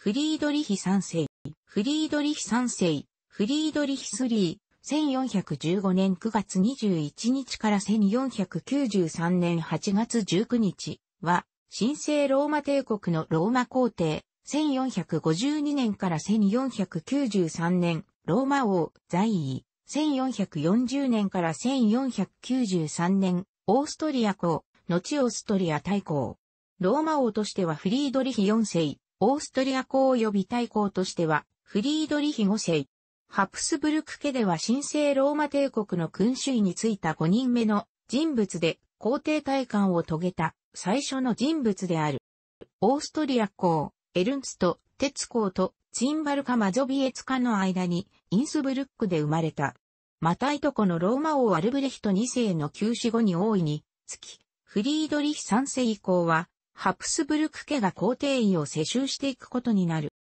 フリードリヒ3世、フリードリヒ3世、フリードリヒ3、1415年9月21日から1493年8月19日は、神聖ローマ帝国のローマ皇帝、1452年から1493年、ローマ王、在位、1440年から1493年、オーストリア公、後オーストリア大公。ローマ王としてはフリードリヒ4世、オーストリア公及び大公としては、フリードリヒ5世。ハプスブルク家では神聖ローマ帝国の君主位についた5人目の人物で皇帝大官を遂げた最初の人物である。オーストリア公、エルンツト、鉄公とチンバルカ・マゾビエツカの間にインスブルックで生まれた。またいとこのローマ王アルブレヒト2世の旧死後に大いにつき、フリードリヒ3世以降はハプスブルク家が皇帝位を世襲していくことになる。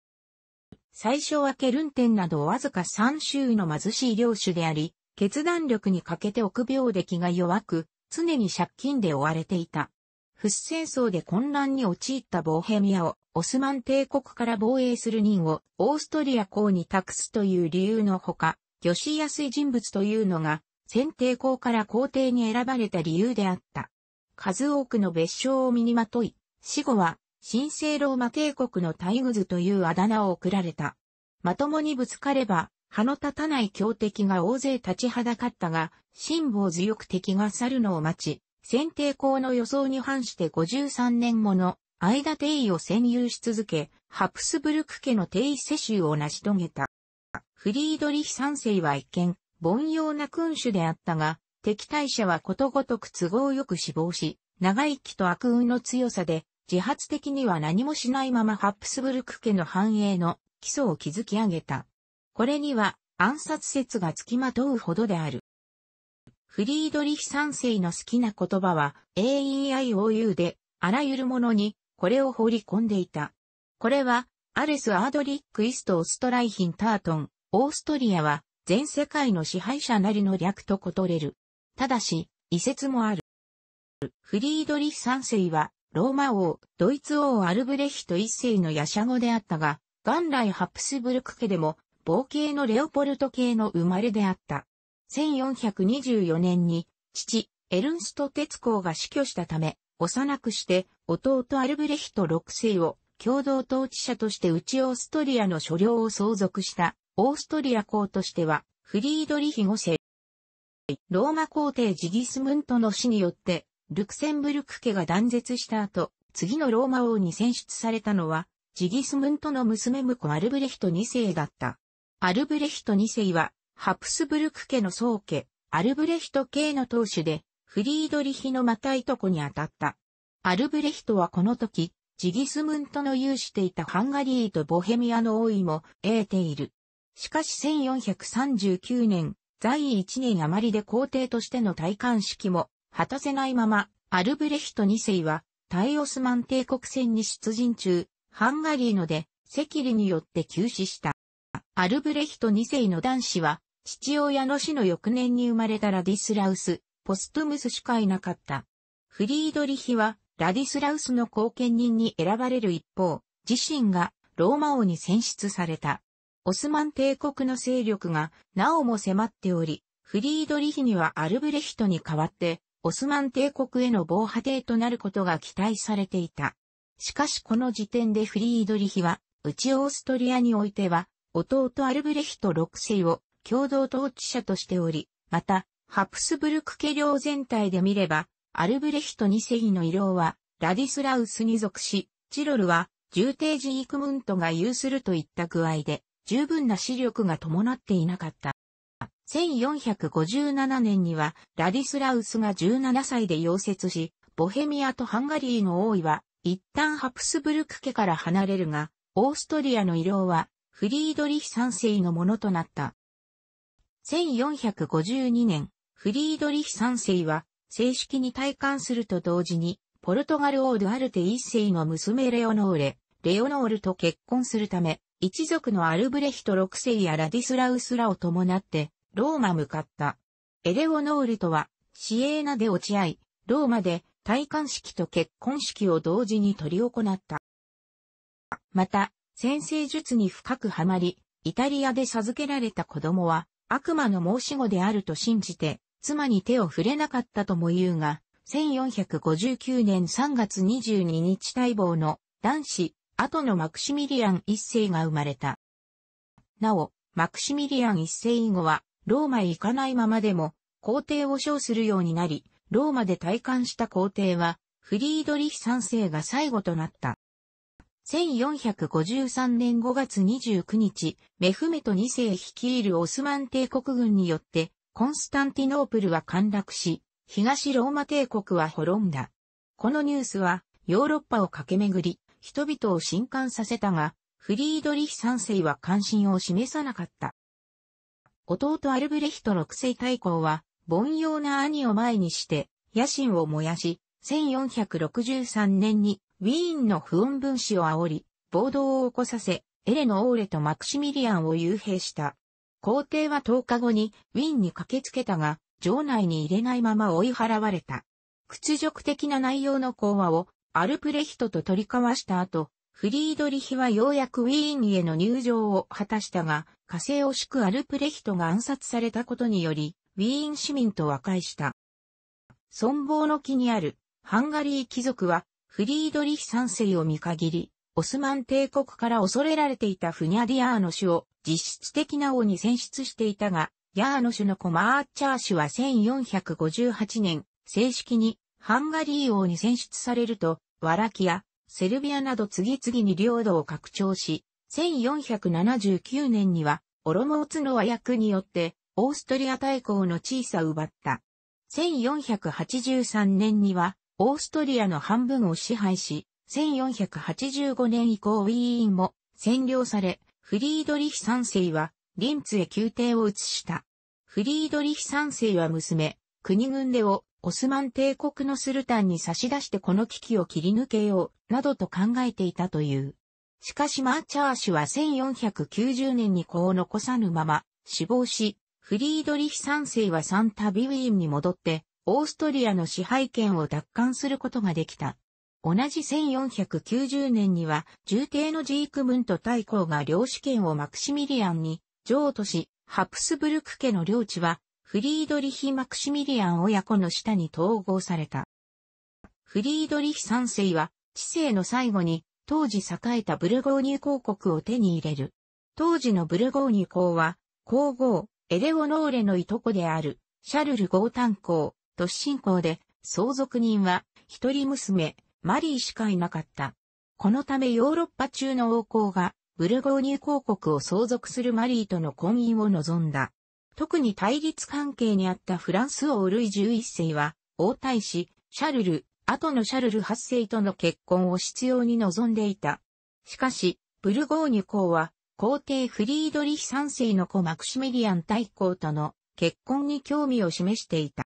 最初はケルンテンなどわずか三州の貧しい領主であり、決断力に欠けて臆病で気が弱く、常に借金で追われていた。フス戦争で混乱に陥ったボーヘミアをオスマン帝国から防衛する任をオーストリア公に託すという理由のほか、魚しやすい人物というのが、先帝公から皇帝に選ばれた理由であった。数多くの別称を身にまとい、死後は、神聖ローマ帝国の大愚ズというあだ名を送られた。まともにぶつかれば、歯の立たない強敵が大勢立ちはだかったが、辛抱強く敵が去るのを待ち、先帝公の予想に反して53年もの間帝位を占有し続け、ハプスブルク家の帝位世襲を成し遂げた。フリードリヒ三世は一見、凡庸な君主であったが、敵対者はことごとく都合よく死亡し、長生きと悪運の強さで、自発的には何もしないままハプスブルク家の繁栄の基礎を築き上げた。これには暗殺説が付きまとうほどである。フリードリヒ三世の好きな言葉は AEIOU で、あらゆるものにこれを放り込んでいた。これは、アレス・アードリック・イスト・オストライヒン・タートン、オーストリアは全世界の支配者なりの略とことれる。ただし、遺説もある。フリードリヒ三世は、ローマ王、ドイツ王アルブレヒト一世のヤシャ語であったが、元来ハプスブルク家でも、冒系のレオポルト系の生まれであった。1424年に、父、エルンスト鉄工が死去したため、幼くして、弟アルブレヒト6世を、共同統治者として内オーストリアの所領を相続した、オーストリア公としては、フリードリヒ5世。ローマ皇帝ジギスムントの死によって、ルクセンブルク家が断絶した後、次のローマ王に選出されたのは、ジギスムントの娘婿アルブレヒト2世だった。アルブレヒト2世は、ハプスブルク家の宗家、アルブレヒト系の当主で、フリードリヒのまたいとこにあたった。アルブレヒトはこの時、ジギスムントの有していたハンガリーとボヘミアの王位も得ている。しかし1439年、在位1年余りで皇帝としての戴冠式も果たせないまま、アルブレヒト2世は、タイオスマン帝国戦に出陣中、ハンガリーので、赤痢によって急死した。アルブレヒト2世の男子は、父親の死の翌年に生まれたラディスラウス、ポストムスしかいなかった。フリードリヒは、ラディスラウスの後見人に選ばれる一方、自身がローマ王に選出された。オスマン帝国の勢力がなおも迫っており、フリードリヒにはアルブレヒトに代わってオスマン帝国への防波堤となることが期待されていた。しかしこの時点でフリードリヒは、内オーストリアにおいては、弟アルブレヒト6世を共同統治者としており、また、ハプスブルク家領全体で見れば、アルブレヒト2世の遺領は、ラディスラウスに属し、チロルは、重帝ジークムントが有するといった具合で、十分な視力が伴っていなかった。1457年には、ラディスラウスが17歳で溶接し、ボヘミアとハンガリーの王位は、一旦ハプスブルク家から離れるが、オーストリアの医療は、フリードリヒ三世のものとなった。1452年、フリードリヒ三世は、正式に退官すると同時に、ポルトガル王ドアルテ一世の娘レオノーレ、レオノールと結婚するため、一族のアルブレヒト6世やラディスラウスらを伴って、ローマ向かった。エレオノールとは、シエーナで落ち合い、ローマで戴冠式と結婚式を同時に取り行った。また、先生術に深くはまり、イタリアで授けられた子供は、悪魔の申し子であると信じて、妻に手を触れなかったとも言うが、1459年3月22日待望の男子、後のマクシミリアン一世が生まれた。なお、マクシミリアン一世以後は、ローマへ行かないままでも、皇帝を称するようになり、ローマで退官した皇帝は、フリードリヒ三世が最後となった。1453年5月29日、メフメト2世率いるオスマン帝国軍によって、コンスタンティノープルは陥落し、東ローマ帝国は滅んだ。このニュースは、ヨーロッパを駆け巡り、人々を震撼させたが、フリードリヒ三世は関心を示さなかった。弟アルブレヒト6世大公は、凡庸な兄を前にして、野心を燃やし、1463年にウィーンの不穏分子を煽り、暴動を起こさせ、エレノオーレとマクシミリアンを幽閉した。皇帝は10日後にウィーンに駆けつけたが、城内に入れないまま追い払われた。屈辱的な内容の講話をアルプレヒトと取り交わした後、フリードリヒはようやくウィーンへの入場を果たしたが、火星を敷くアルプレヒトが暗殺されたことにより、ウィーン市民と和解した。存亡の木にあるハンガリー貴族はフリードリヒ三世を見限り、オスマン帝国から恐れられていたフニャディアーノ氏を実質的な王に選出していたが、ヤーノ氏の子マーチャー氏は1458年、正式にハンガリー王に選出されると、ワラキア、セルビアなど次々に領土を拡張し、1479年には、オロモーツの和訳によって、オーストリア大公の小さ奪った。1483年には、オーストリアの半分を支配し、1485年以降ウィーンも占領され、フリードリヒ三世は、リンツへ宮廷を移した。フリードリヒ三世は娘、国軍でをオスマン帝国のスルタンに差し出してこの危機を切り抜けよう、などと考えていたという。しかしマーチャー氏は1490年に子を残さぬまま死亡し、フリードリヒ三世はサンタビウィーンに戻って、オーストリアの支配権を奪還することができた。同じ1490年には、重帝のジークムント大公が領主権をマクシミリアンに譲渡し、ハプスブルク家の領地は、フリードリヒ・マクシミリアン親子の下に統合された。フリードリヒ三世は、知性の最後に、当時栄えたブルゴーニュ公国を手に入れる。当時のブルゴーニュ公は、皇后、エレオノーレのいとこである、シャルル・ゴータン公、突進公で、相続人は、一人娘、マリーしかいなかった。このためヨーロッパ中の王公が、ブルゴーニュ公国を相続するマリーとの婚姻を望んだ。特に対立関係にあったフランス王ルイ11世は、王太子、シャルル、後のシャルル8世との結婚を執拗に望んでいた。しかし、ブルゴーニュ公は、皇帝フリードリヒ3世の子マクシミリアン大公との結婚に興味を示していた。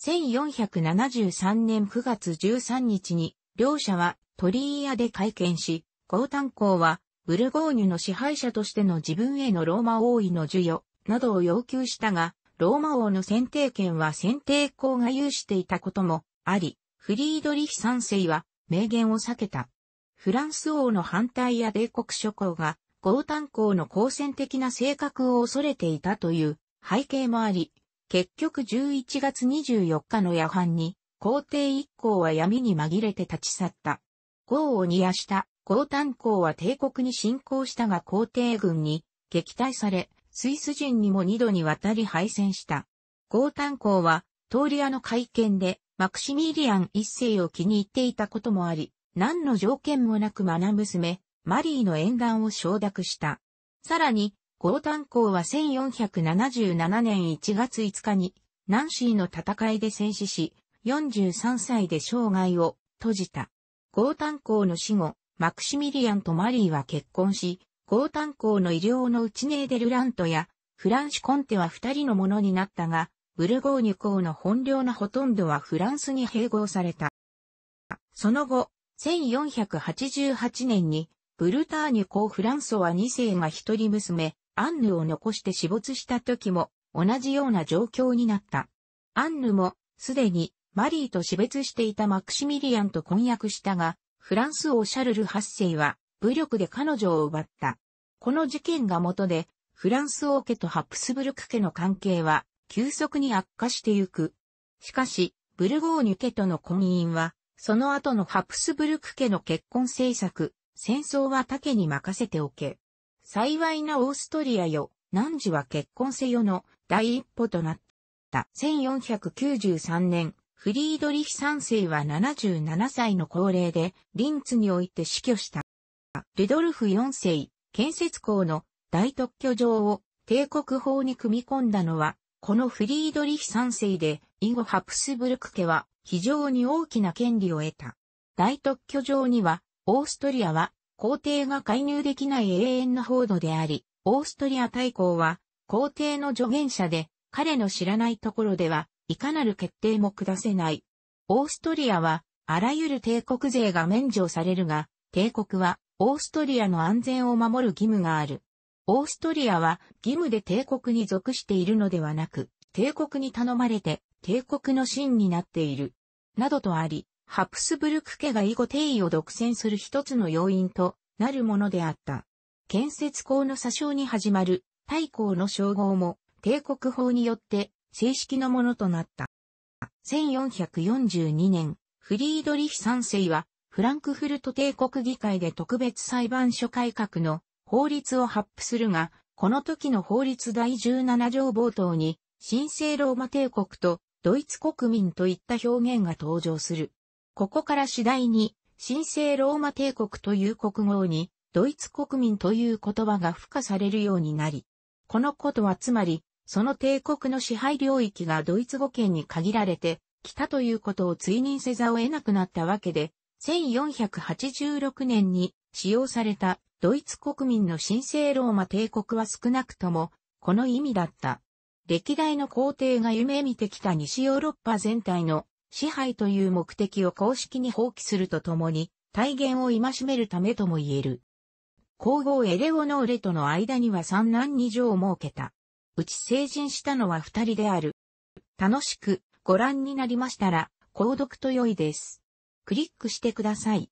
1473年9月13日に、両者は鳥居屋で会見し、皇丹公は、ブルゴーニュの支配者としての自分へのローマ王位の授与などを要求したが、ローマ王の選定権は選定公が有していたこともあり、フリードリヒ三世は名言を避けた。フランス王の反対や米国諸侯が、タン公の好戦的な性格を恐れていたという背景もあり、結局11月24日の夜半に、皇帝一行は闇に紛れて立ち去った。豪を煮やした豪炭鉱は帝国に侵攻したが皇帝軍に撃退され、スイス人にも二度にわたり敗戦した。豪炭鉱は、通り屋の会見で、マクシミリアン一世を気に入っていたこともあり、何の条件もなくマナ娘、マリーの縁談を承諾した。さらに、ゴータン公は1477年1月5日に、ナンシーの戦いで戦死し、43歳で生涯を閉じた。ゴータン公の死後、マクシミリアンとマリーは結婚し、ゴータン公の医療のうちネーデルラントや、フランシュ・コンテは二人のものになったが、ブルゴーニュ公の本領のほとんどはフランスに併合された。その後、1488年に、ブルターニュ公フランソワ2世が一人娘、アンヌを残して死没した時も、同じような状況になった。アンヌも、すでに、マリーと死別していたマクシミリアンと婚約したが、フランス王シャルル8世は、武力で彼女を奪った。この事件が元で、フランス王家とハプスブルク家の関係は、急速に悪化してゆく。しかし、ブルゴーニュ家との婚姻は、その後のハプスブルク家の結婚政策、戦争は他家に任せておけ。幸いなオーストリアよ、汝は結婚せよの第一歩となった。1493年、フリードリヒ三世は77歳の高齢で、リンツにおいて死去した。ルドルフ四世、建設校の大特許状を帝国法に組み込んだのは、このフリードリヒ三世で、以後ハプスブルク家は非常に大きな権利を得た。大特許上には、オーストリアは皇帝が介入できない永遠の報道であり、オーストリア大公は皇帝の助言者で、彼の知らないところでは、いかなる決定も下せない。オーストリアは、あらゆる帝国税が免除されるが、帝国は、オーストリアの安全を守る義務がある。オーストリアは義務で帝国に属しているのではなく、帝国に頼まれて帝国の真になっている。などとあり、ハプスブルク家が以後帝位を独占する一つの要因となるものであった。建設校の詐称に始まる大公の称号も帝国法によって正式のものとなった。1442年、フリードリヒ3世はフランクフルト帝国議会で特別裁判所改革の法律を発布するが、この時の法律第17条冒頭に、神聖ローマ帝国とドイツ国民といった表現が登場する。ここから次第に、神聖ローマ帝国という国号に、ドイツ国民という言葉が付加されるようになり、このことはつまり、その帝国の支配領域がドイツ語圏に限られて、きたということを追認せざるを得なくなったわけで、1486年に使用されたドイツ国民の神聖ローマ帝国は少なくとも、この意味だった。歴代の皇帝が夢見てきた西ヨーロッパ全体の支配という目的を公式に放棄するとともに、体現を戒めるためとも言える。皇后エレオノーレとの間には三男二女を設けた。うち成人したのは二人である。楽しくご覧になりましたら、購読と良いです。クリックしてください。